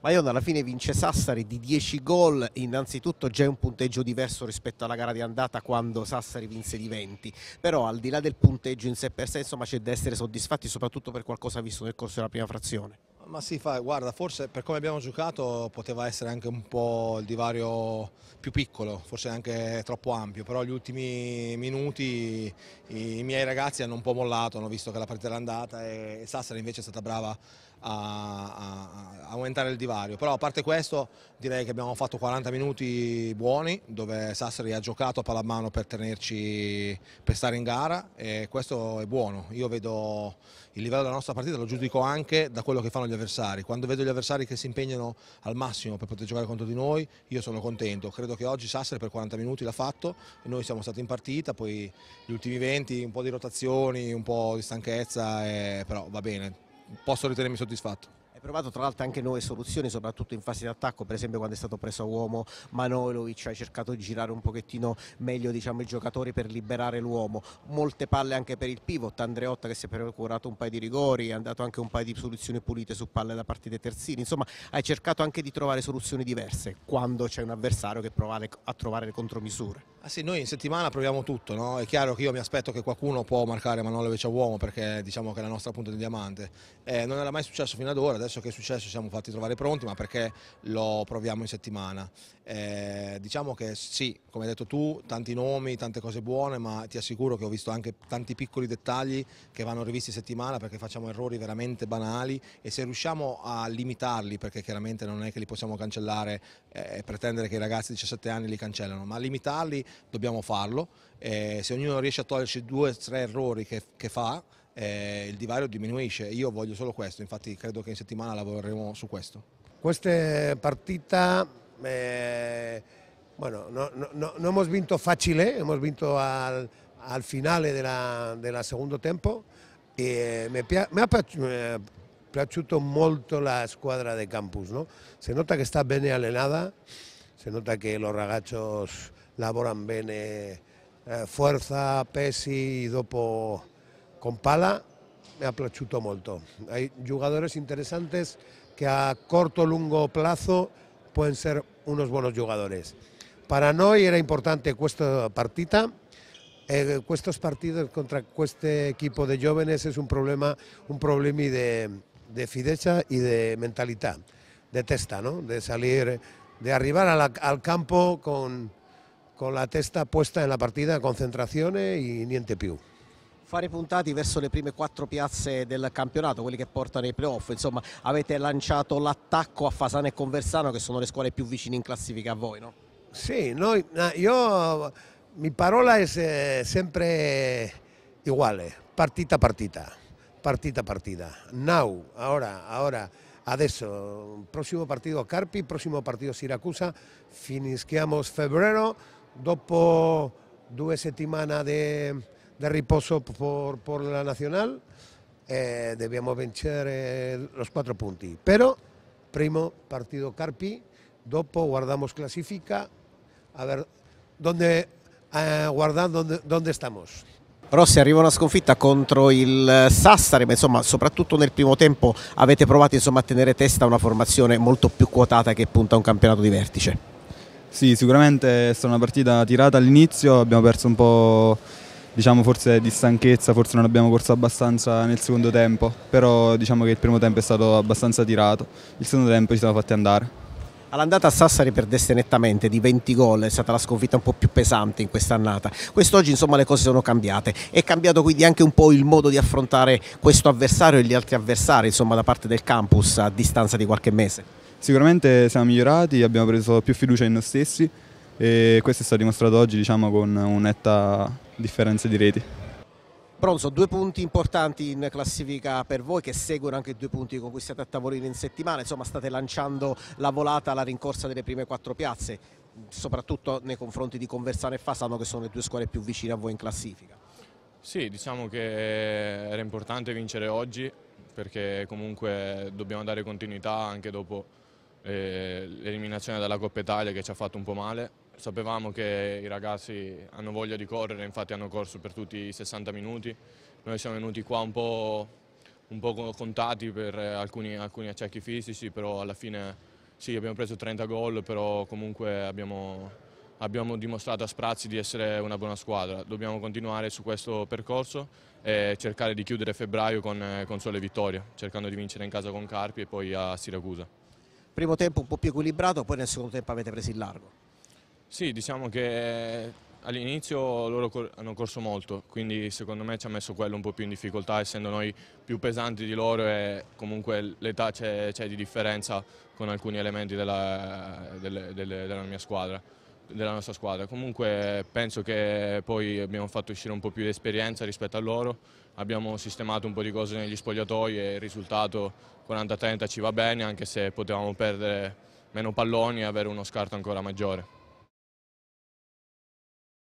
Maionna alla fine vince Sassari di 10 gol, innanzitutto già un punteggio diverso rispetto alla gara di andata quando Sassari vinse di 20, però al di là del punteggio in sé per sé insomma c'è da essere soddisfatti soprattutto per qualcosa visto nel corso della prima frazione. Ma sì, fa, guarda, forse per come abbiamo giocato poteva essere anche un po' il divario più piccolo, forse anche troppo ampio, però gli ultimi minuti i miei ragazzi hanno un po' mollato, hanno visto che la partita era andata e Sassari invece è stata brava a, a aumentare il divario, però a parte questo direi che abbiamo fatto 40 minuti buoni dove Sassari ha giocato a pallamano per tenerci, per stare in gara e questo è buono, io vedo il livello della nostra partita, lo giudico anche da quello che fanno gli avversari, quando vedo gli avversari che si impegnano al massimo per poter giocare contro di noi io sono contento, credo che oggi Sassari per 40 minuti l'ha fatto e noi siamo stati in partita, poi gli ultimi 20 un po' di rotazioni, un po' di stanchezza, eh, però va bene, posso ritenermi soddisfatto. Hai provato tra l'altro anche nuove soluzioni, soprattutto in fase di attacco, per esempio quando è stato preso a uomo Manolovic, hai cercato di girare un pochettino meglio diciamo, i giocatori per liberare l'uomo, molte palle anche per il pivot, Andreotta che si è procurato un paio di rigori, ha dato anche un paio di soluzioni pulite su palle da parte dei terzini, insomma hai cercato anche di trovare soluzioni diverse quando c'è un avversario che prova a trovare le contromisure. Ah, sì, noi in settimana proviamo tutto, no? è chiaro che io mi aspetto che qualcuno può marcare Manolovic a uomo perché diciamo che è la nostra punta di diamante, eh, non era mai successo fino ad ora, adesso che è successo siamo fatti trovare pronti ma perché lo proviamo in settimana, eh, diciamo che sì, come hai detto tu, tanti nomi, tante cose buone ma ti assicuro che ho visto anche tanti piccoli dettagli che vanno rivisti in settimana perché facciamo errori veramente banali e se riusciamo a limitarli perché chiaramente non è che li possiamo cancellare eh, e eh, pretendere che i ragazzi di 17 anni li cancellano, ma limitarli dobbiamo farlo. Eh, se ognuno riesce a toglierci due o tre errori che, che fa, eh, il divario diminuisce. Io voglio solo questo, infatti credo che in settimana lavoreremo su questo. Questa partita, eh, bueno, no, no, no, no, hemos vinto facile, abbiamo vinto al, al finale della, della secondo tempo. Eh, e mi, ha piaciuto molto la squadra di Campus, no? Se nota che sta bene allenata, si nota che i ragazzi ...laboran bien... Eh, ...fuerza, peso Pesi, dopo con Pala, me ha mucho. molto. Hay jugadores interesantes que a corto o largo plazo pueden ser unos buenos jugadores. Para noi era importante ...cuesta partita, eh, estos partidos contra este equipo de jóvenes es un problema, un problema de, de fidecha y de mentalidad, de testa, ¿no? de salir, de arribar al campo con, con la testa puesta nella partita, concentrazione e niente più fare puntati verso le prime quattro piazze del campionato, quelli che portano ai playoff. Insomma, avete lanciato l'attacco a Fasano e Conversano, che sono le squadre più vicine in classifica a voi, no? Sì, noi, io, mi parola è sempre uguale, partita partita, partita partita. Now, ora, ora, adesso, prossimo partito Carpi, prossimo partito Siracusa, finischiamo febbraio dopo due settimane di, riposo per, la nazionale eh, dobbiamo vincere eh, i quattro punti. Però, primo partito Carpi, dopo guardiamo classifica, a ver dove, eh, guardando dove, dove stiamo. Rossi arriva una sconfitta contro il Sassari, ma insomma soprattutto nel primo tempo avete provato insomma, a tenere testa a una formazione molto più quotata che punta a un campionato di vertice. Sì, sicuramente è stata una partita tirata all'inizio, abbiamo perso un po' diciamo forse di stanchezza, forse non abbiamo corso abbastanza nel secondo tempo, però diciamo che il primo tempo è stato abbastanza tirato, il secondo tempo ci siamo fatti andare. All'andata a Sassari perdeste nettamente di 20 gol, è stata la sconfitta un po' più pesante in quest'annata. Quest'oggi insomma le cose sono cambiate, è cambiato quindi anche un po' il modo di affrontare questo avversario e gli altri avversari insomma da parte del campus a distanza di qualche mese. Sicuramente siamo migliorati, abbiamo preso più fiducia in noi stessi e questo è stato dimostrato oggi diciamo, con una netta differenza di reti. Bronzo, due punti importanti in classifica per voi che seguono anche i due punti con cui siete a tavolino in settimana, insomma state lanciando la volata alla rincorsa delle prime quattro piazze, soprattutto nei confronti di Conversano e Fasano che sono le due squadre più vicine a voi in classifica. Sì, diciamo che era importante vincere oggi perché comunque dobbiamo dare continuità anche dopo eh, l'eliminazione dalla Coppa Italia che ci ha fatto un po' male. Sapevamo che i ragazzi hanno voglia di correre, infatti hanno corso per tutti i 60 minuti. Noi siamo venuti qua un po', un po contati per eh, alcuni, alcuni acciacchi fisici, però alla fine sì, abbiamo preso 30 gol, però comunque abbiamo, abbiamo, dimostrato a Sprazzi di essere una buona squadra. Dobbiamo continuare su questo percorso e cercare di chiudere febbraio con, eh, con sole vittorie, cercando di vincere in casa con Carpi e poi a Siracusa primo tempo un po' più equilibrato, poi nel secondo tempo avete preso il largo. Sì, diciamo che eh, all'inizio loro hanno corso molto, quindi secondo me ci ha messo quello un po' più in difficoltà, essendo noi più pesanti di loro e comunque l'età c'è di differenza con alcuni elementi della, delle, delle, della mia squadra della nostra squadra. Comunque penso che poi abbiamo fatto uscire un po' più di esperienza rispetto a loro abbiamo sistemato un po' di cose negli spogliatoi e il risultato 40-30 ci va bene anche se potevamo perdere meno palloni e avere uno scarto ancora maggiore.